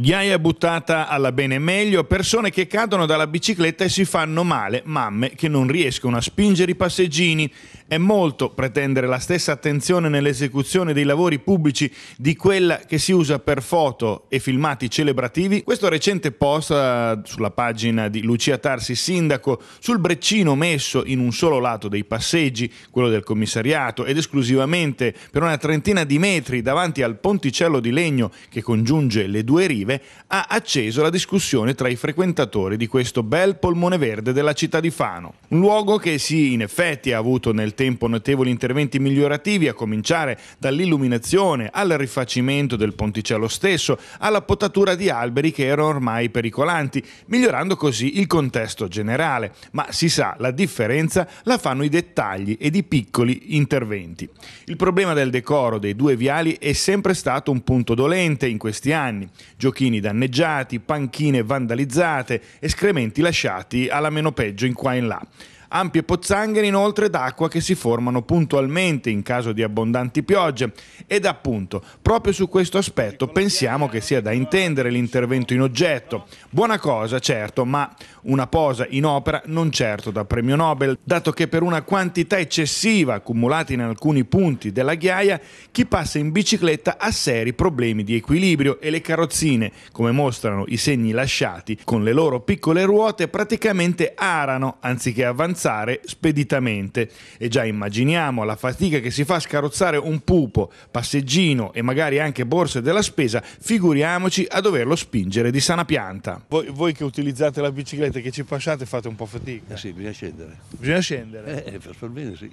Ghiaia buttata alla bene meglio, persone che cadono dalla bicicletta e si fanno male, mamme che non riescono a spingere i passeggini, è molto pretendere la stessa attenzione nell'esecuzione dei lavori pubblici di quella che si usa per foto e filmati celebrativi. Questo recente post eh, sulla pagina di Lucia Tarsi, sindaco, sul breccino messo in un solo lato dei passeggi, quello del commissariato, ed esclusivamente per una trentina di metri davanti al ponticello di legno che congiunge le due rive, ha acceso la discussione tra i frequentatori di questo bel polmone verde della città di Fano. Un luogo che sì, in effetti ha avuto nel tempo notevoli interventi migliorativi, a cominciare dall'illuminazione al rifacimento del ponticello stesso, alla potatura di alberi che erano ormai pericolanti, migliorando così il contesto generale. Ma si sa, la differenza la fanno i dettagli ed i piccoli interventi. Il problema del decoro dei due viali è sempre stato un punto dolente in questi anni. Giochini danneggiati, panchine vandalizzate, escrementi lasciati alla meno peggio in qua e in là ampie pozzanghere inoltre d'acqua che si formano puntualmente in caso di abbondanti piogge ed appunto proprio su questo aspetto pensiamo che sia da intendere l'intervento in oggetto. Buona cosa certo, ma una posa in opera non certo da premio Nobel, dato che per una quantità eccessiva accumulata in alcuni punti della ghiaia, chi passa in bicicletta ha seri problemi di equilibrio e le carrozzine, come mostrano i segni lasciati, con le loro piccole ruote praticamente arano anziché avanzare avanzare speditamente. E già immaginiamo la fatica che si fa a scarozzare un pupo, passeggino e magari anche borse della spesa, figuriamoci a doverlo spingere di sana pianta. Voi, voi che utilizzate la bicicletta e che ci passate fate un po' fatica. Eh sì, bisogna scendere. Bisogna scendere? Eh, eh, per far bene sì.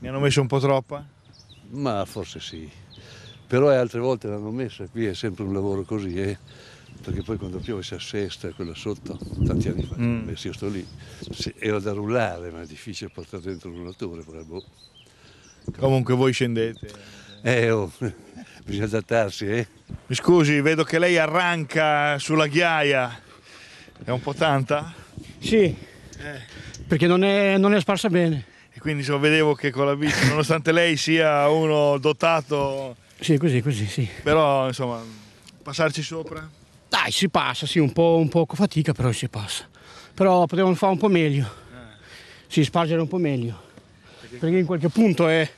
Mi hanno messo un po' troppa? Ma forse sì. Però eh, altre volte l'hanno messa, qui è sempre un lavoro così, eh perché poi quando piove si assesta quello sotto, tanti anni fa, mm. io sto lì, era da rullare, ma è difficile portare dentro un rullatore, però boh. Comunque voi scendete. Eh, oh, bisogna adattarsi, eh. Mi scusi, vedo che lei arranca sulla ghiaia, è un po' tanta? Sì, eh. perché non è, non è sparsa bene. E quindi insomma, vedevo che con la bici, nonostante lei sia uno dotato... Sì, così, così, sì. Però, insomma, passarci sopra? Dai, si passa, sì, un po', un po' con fatica, però si passa. Però potevano fare un po' meglio, eh. si spargere un po' meglio. Perché in qualche punto è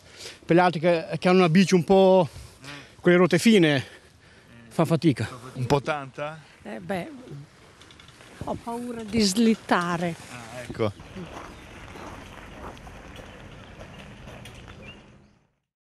per gli altri che, che hanno una bici un po' mm. con le ruote fine, mm. fa fatica. Un po' tanta? Eh beh, ho paura di slittare. Ah, ecco.